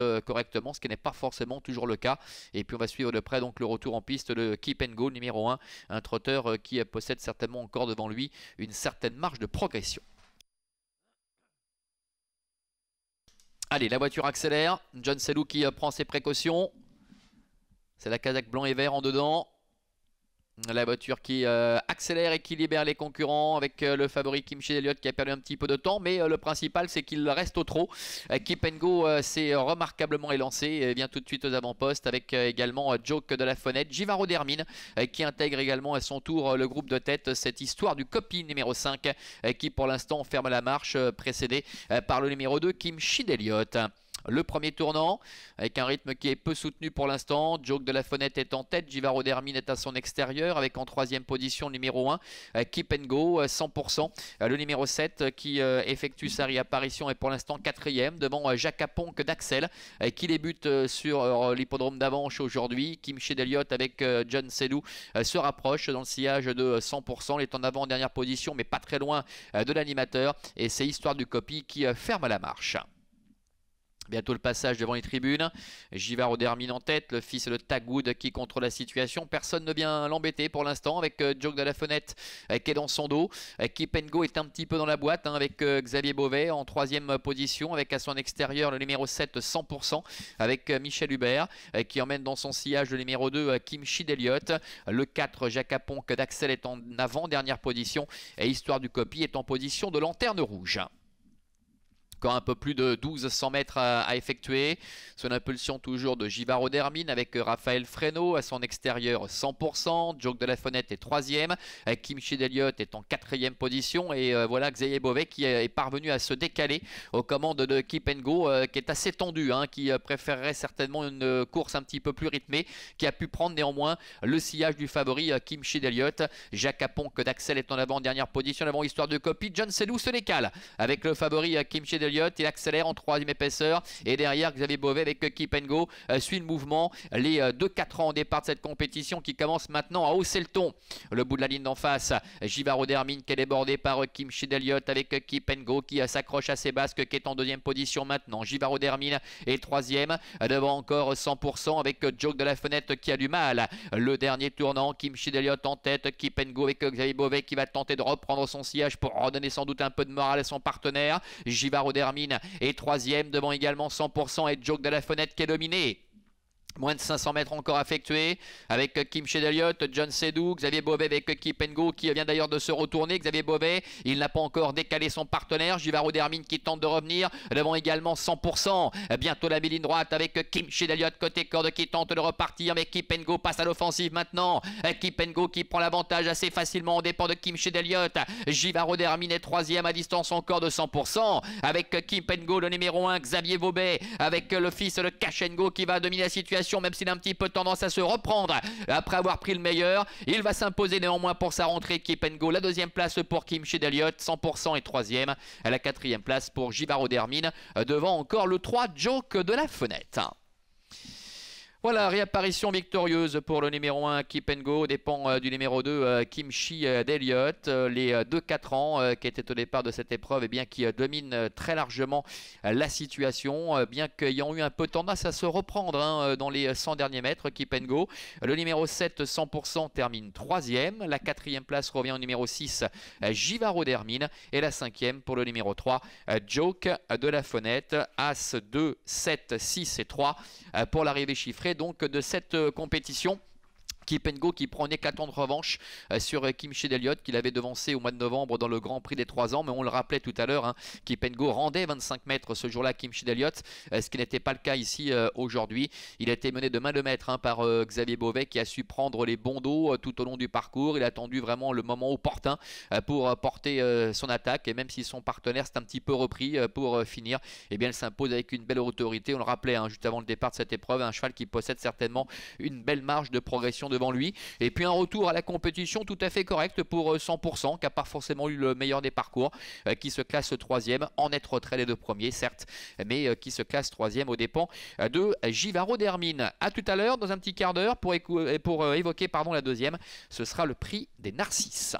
Euh, correctement, ce qui n'est pas forcément toujours le cas. Et puis on va suivre de près donc le retour en piste de Keep and Go numéro 1, un trotteur euh, qui euh, possède certainement encore devant lui une certaine marge de progression. Allez, la voiture accélère. John Selou qui prend ses précautions. C'est la casaque blanc et vert en dedans. La voiture qui euh, accélère et qui libère les concurrents avec euh, le favori Kim Elliott qui a perdu un petit peu de temps. Mais euh, le principal, c'est qu'il reste au trot. Kipengo s'est remarquablement élancé et vient tout de suite aux avant-postes avec également Joke de la Fenêtre. Givaro Dermine qui intègre également à son tour le groupe de tête. Cette histoire du copie numéro 5 qui pour l'instant ferme la marche précédée par le numéro 2 Kim Elliott le premier tournant avec un rythme qui est peu soutenu pour l'instant. Joke de la Fenette est en tête. Givaro Dermine est à son extérieur avec en troisième position numéro 1 Keep Go 100%. Le numéro 7 euh, euh, euh, qui effectue sa réapparition est pour l'instant quatrième devant Jacques Aponque d'Axel qui débute sur l'hippodrome d'Avanche aujourd'hui. Kim Elliott avec John Sedou se rapproche dans le sillage de 100%. Il est en avant en dernière position mais pas très loin de l'animateur et c'est Histoire du Copy qui ferme la marche. Bientôt le passage devant les tribunes. Givard dernier en tête, le fils de Tagoud qui contrôle la situation. Personne ne vient l'embêter pour l'instant avec Joke euh, de la fenêtre qui est dans son dos. Euh, Kipengo est un petit peu dans la boîte hein, avec euh, Xavier Beauvais en troisième position avec à son extérieur le numéro 7 100% avec euh, Michel Hubert qui emmène dans son sillage le numéro 2 Kim Chideliot. Le 4 Jacques Aponc d'Axel est en avant dernière position et Histoire du Copie est en position de lanterne rouge. Encore un peu plus de 1200 mètres à, effectuer. Son impulsion toujours de Givaro Dermine avec Raphaël Fresno à son extérieur 100%. Joke de la fenêtre est troisième. Euh, Kimchi Elliott est en quatrième position. Et euh, voilà Xavier Bové qui euh, est parvenu à se décaler aux commandes de Keep Go qui est assez tendu, hein, qui préférerait certainement une course un petit peu plus rythmée, qui a pu prendre néanmoins le sillage du favori Kim Kimchi Elliott. Jacques que d'Axel est en avant, dernière position, avant histoire de copie. John Selou se décale avec le favori Kimchi Elliott il accélère en troisième épaisseur. Et derrière, Xavier Beauvais avec euh, Kipengo euh, suit le mouvement. Les 2-4 euh, ans au départ de cette compétition qui commence maintenant à hausser le ton. Le bout de la ligne d'en face, Givaro Dermine qui est débordé par Kim Shideliot avec Kipengo qui s'accroche à ses basques qui est en deuxième position maintenant. Jivaro Dermine est troisième. Devant encore 100% avec Joke de la fenêtre qui a du mal. Le dernier tournant, Kim Shideliot en tête. Kipengo avec Xavier Beauvais qui va tenter de reprendre son sillage pour redonner sans doute un peu de morale à son partenaire. Givaro et est troisième devant également 100% et Joke de la fenêtre qui est dominé. Moins de 500 mètres encore affectués avec Kim Shedeliot, John Sedou, Xavier Beauvais avec Kipengo qui vient d'ailleurs de se retourner. Xavier Beauvais, il n'a pas encore décalé son partenaire. Givaro Dermine qui tente de revenir. Devant également 100%. Bientôt la ligne droite avec Kim Shedeliot. côté corde qui tente de repartir. Mais Kipengo passe à l'offensive maintenant. Kipengo qui prend l'avantage assez facilement On dépend de Kim Shedeliot. Givaro Dermine est troisième à distance encore de 100%. Avec Kipengo le numéro 1, Xavier Beauvais avec le fils de Kachengo qui va dominer la situation même s'il a un petit peu tendance à se reprendre après avoir pris le meilleur. Il va s'imposer néanmoins pour sa rentrée Kipengo. La deuxième place pour Kim Elliott, 100% et troisième. À la quatrième place pour Givaro Dermine, devant encore le 3 Joke de la fenêtre. Voilà, réapparition victorieuse pour le numéro 1 Kip Go, dépend euh, du numéro 2 euh, Kim Kimchi euh, euh, les 2-4 ans qui étaient au départ de cette épreuve, et eh bien, qui dominent très largement la situation, bien qu'ayant eu un peu tendance à se reprendre hein, dans les 100 derniers mètres, Kip Go. Le numéro 7, 100%, termine 3ème. La 4 place revient au numéro 6, Givaro Dermine. Et la 5 pour le numéro 3, Joke de la Fonette. As 2, 7, 6 et 3 pour l'arrivée chiffrée donc de cette euh, compétition. Kipengo qui prend une de revanche euh, sur euh, Kim Elliott qu'il avait devancé au mois de novembre dans le Grand Prix des 3 ans. Mais on le rappelait tout à l'heure, hein, Kipengo rendait 25 mètres ce jour-là Kim Elliott, euh, ce qui n'était pas le cas ici aujourd'hui. Il a été mené de main de maître hein, par Xavier Beauvais qui a su prendre les bons dos tout au long du parcours. Il a attendu vraiment le moment opportun pour porter son attaque. Et même si son partenaire s'est un petit peu repris pour finir, eh bien, elle s'impose avec une belle autorité. On le rappelait hein, juste avant le départ de cette épreuve, un cheval qui possède certainement une belle marge de progression de lui. Et puis un retour à la compétition tout à fait correct pour 100%, euh, qui n'a pas forcément eu le meilleur des parcours, euh, qui se classe troisième, en être retrait les deux premiers, certes, mais euh, qui se classe troisième aux dépens de Givaro d'Hermine. A tout à l'heure, dans un petit quart d'heure, pour, pour évoquer pardon, la deuxième, ce sera le prix des Narcisses.